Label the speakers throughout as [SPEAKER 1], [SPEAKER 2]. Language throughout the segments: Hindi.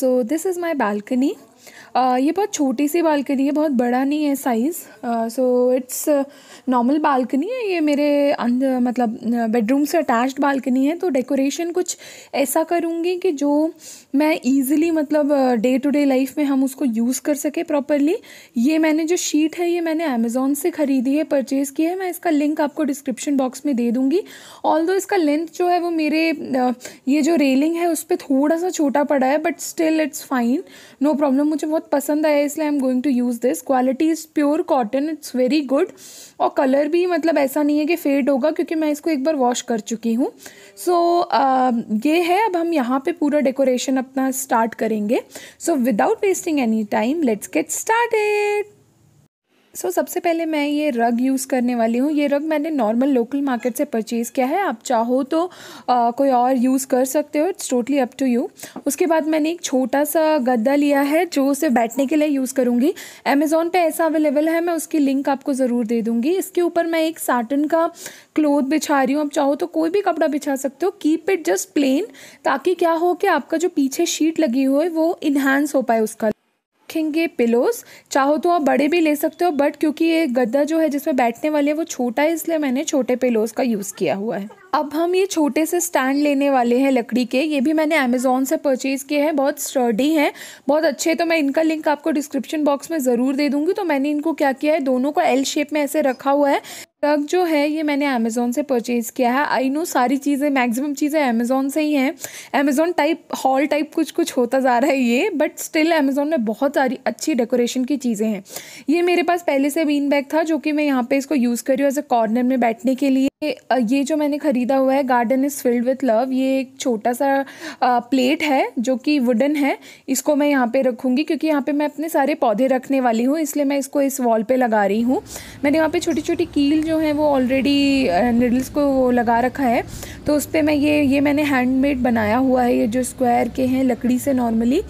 [SPEAKER 1] So this is my balcony आ, ये बहुत छोटी सी बालकनी है बहुत बड़ा नहीं है size so it's normal balcony है ये मेरे अंदर मतलब बेडरूम से अटैच्ड बालकनी है तो डेकोरेशन कुछ ऐसा करूँगी कि जो मैं ईज़िली मतलब डे टू डे लाइफ में हम उसको यूज़ कर सकें प्रॉपरली ये मैंने जो शीट है ये मैंने अमेज़ोन से ख़रीदी है परचेज़ की है मैं इसका लिंक आपको डिस्क्रिप्शन बॉक्स में दे दूँगी ऑल इसका लेंथ जो है वो मेरे ये जो रेलिंग है उस पर थोड़ा सा छोटा पड़ा है but still it's fine no problem मुझे बहुत पसंद आया इसलिए I am going to use this quality is pure cotton it's very good और कलर भी मतलब ऐसा नहीं है कि फेड होगा क्योंकि मैं इसको एक बार वॉश कर चुकी हूँ सो so, um, ये है अब हम यहाँ पे पूरा डेकोरेशन अपना स्टार्ट करेंगे so without wasting any time let's get start started so so, सबसे पहले मैं ये रग यूज़ करने वाली हूँ ये रग मैंने नॉर्मल लोकल मार्केट से परचेज़ किया है आप चाहो तो आ, कोई और यूज़ कर सकते हो it's totally up to you उसके बाद मैंने एक छोटा सा गद्दा लिया है जो उसे बैठने के लिए यूज़ करूँगी अमेज़ोन पे ऐसा अवेलेबल है मैं उसकी लिंक आपको ज़रूर दे दूँगी इसके ऊपर मैं एक साटन का क्लोथ बिछा रही हूँ आप चाहो तो कोई भी कपड़ा बिछा सकते हो कीप इट जस्ट प्लेन ताकि क्या हो कि आपका जो पीछे शीट लगी हुई वो इन्हांस हो पाए उसका रखेंगे पिलोस चाहो तो आप बड़े भी ले सकते हो बट क्योंकि ये गद्दा जो है जिसमें बैठने वाले हैं वो छोटा है इसलिए मैंने छोटे पिलोस का यूज़ किया हुआ है अब हम ये छोटे से स्टैंड लेने वाले हैं लकड़ी के ये भी मैंने अमेज़ोन से परचेज़ किए हैं बहुत स्टर्डी हैं बहुत अच्छे तो मैं इनका लिंक आपको डिस्क्रिप्शन बॉक्स में ज़रूर दे दूँगी तो मैंने इनको क्या किया है दोनों को एल शेप में ऐसे रखा हुआ है प्रोडक्ट जो है ये मैंने अमेज़ोन से परचेज़ किया है आई नो सारी चीज़ें मैक्सिमम चीज़ें अमेज़ोन से ही हैं अमेज़ोन टाइप हॉल टाइप कुछ कुछ होता जा रहा है ये बट स्टिल अमेज़ोन में बहुत सारी अच्छी डेकोरेशन की चीज़ें हैं ये मेरे पास पहले से बीन बैग था जो कि मैं यहाँ पे इसको यूज़ कर रही हूँ एज अ कॉर्नर में बैठने के लिए ये जो मैंने ख़रीदा हुआ है garden is filled with love ये एक छोटा सा प्लेट है जो कि वुडन है इसको मैं यहाँ पे रखूँगी क्योंकि यहाँ पे मैं अपने सारे पौधे रखने वाली हूँ इसलिए मैं इसको इस वॉल पे लगा रही हूँ मैंने यहाँ पे छोटी छोटी कील जो है वो ऑलरेडी निडल्स को लगा रखा है तो उस पर मैं ये ये मैंने हैंडमेड बनाया हुआ है ये जो स्क्वायर के हैं लकड़ी से नॉर्मली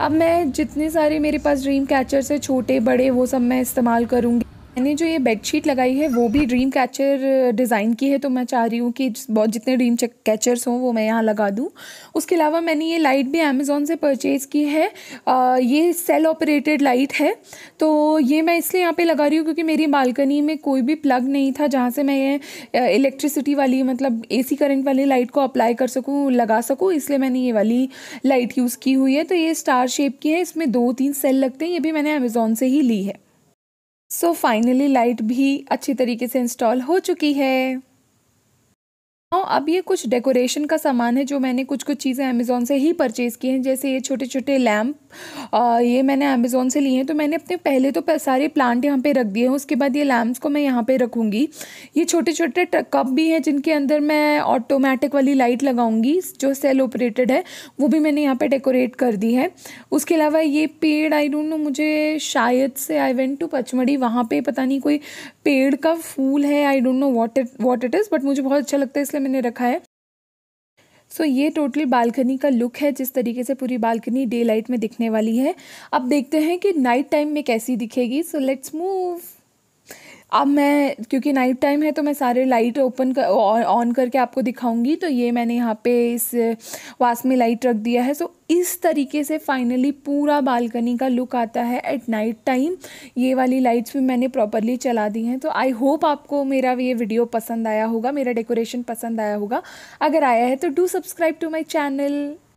[SPEAKER 1] अब मैं जितने सारे मेरे पास ड्रीम कैचर्स है छोटे बड़े वो सब मैं इस्तेमाल करूँगी मैंने जो ये बेडशीट लगाई है वो भी ड्रीम कैचर डिज़ाइन की है तो मैं चाह रही हूँ कि बहुत जितने ड्रीम कैचर्स हों वो मैं यहाँ लगा दूँ उसके अलावा मैंने ये लाइट भी अमेज़ोन से परचेज़ की है आ, ये सेल ऑपरेटेड लाइट है तो ये मैं इसलिए यहाँ पे लगा रही हूँ क्योंकि मेरी बालकनी में कोई भी प्लग नहीं था जहाँ से मैं ये इलेक्ट्रिसिटी वाली मतलब ए करंट वाली लाइट को अप्लाई कर सकूँ लगा सकूँ इसलिए मैंने ये वाली लाइट यूज़ की हुई है तो ये स्टार शेप की है इसमें दो तीन सेल लगते हैं ये भी मैंने अमेज़ोन से ही ली है सो फाइनली लाइट भी अच्छी तरीके से इंस्टॉल हो चुकी है हाँ अब ये कुछ डेकोरेशन का सामान है जो मैंने कुछ कुछ चीज़ें अमेज़ोन से ही परचेज़ की हैं जैसे ये छोटे छोटे लैम्प ये मैंने अमेज़ोन से लिए हैं तो मैंने अपने पहले तो सारे प्लांट यहाँ पे रख दिए हैं उसके बाद ये लैम्प्स को मैं यहाँ पे रखूँगी ये छोटे छोटे कप भी हैं जिनके अंदर मैं ऑटोमेटिक वाली लाइट लगाऊँगी जो सेल ऑपरेटेड है वो भी मैंने यहाँ पर डेकोरेट कर दी है उसके अलावा ये पेड़ आई डोंट नो मुझे शायद से आई वेंट टू पचमढ़ी वहाँ पर पता नहीं कोई पेड़ का फूल है I don't know what it what it is but मुझे बहुत अच्छा लगता है इसलिए मैंने रखा है सो so, ये टोटल बालकनी का लुक है जिस तरीके से पूरी बालकनी डे लाइट में दिखने वाली है अब देखते हैं कि नाइट टाइम में कैसी दिखेगी सो लेट्स मूव अब मैं क्योंकि नाइट टाइम है तो मैं सारे लाइट ओपन कर ऑन करके आपको दिखाऊंगी तो ये मैंने यहाँ पे इस वास में लाइट रख दिया है सो इस तरीके से फाइनली पूरा बालकनी का लुक आता है एट नाइट टाइम ये वाली लाइट्स भी मैंने प्रॉपरली चला दी हैं तो आई होप आपको मेरा ये वीडियो पसंद आया होगा मेरा डेकोरेशन पसंद आया होगा अगर आया है तो do subscribe to my channel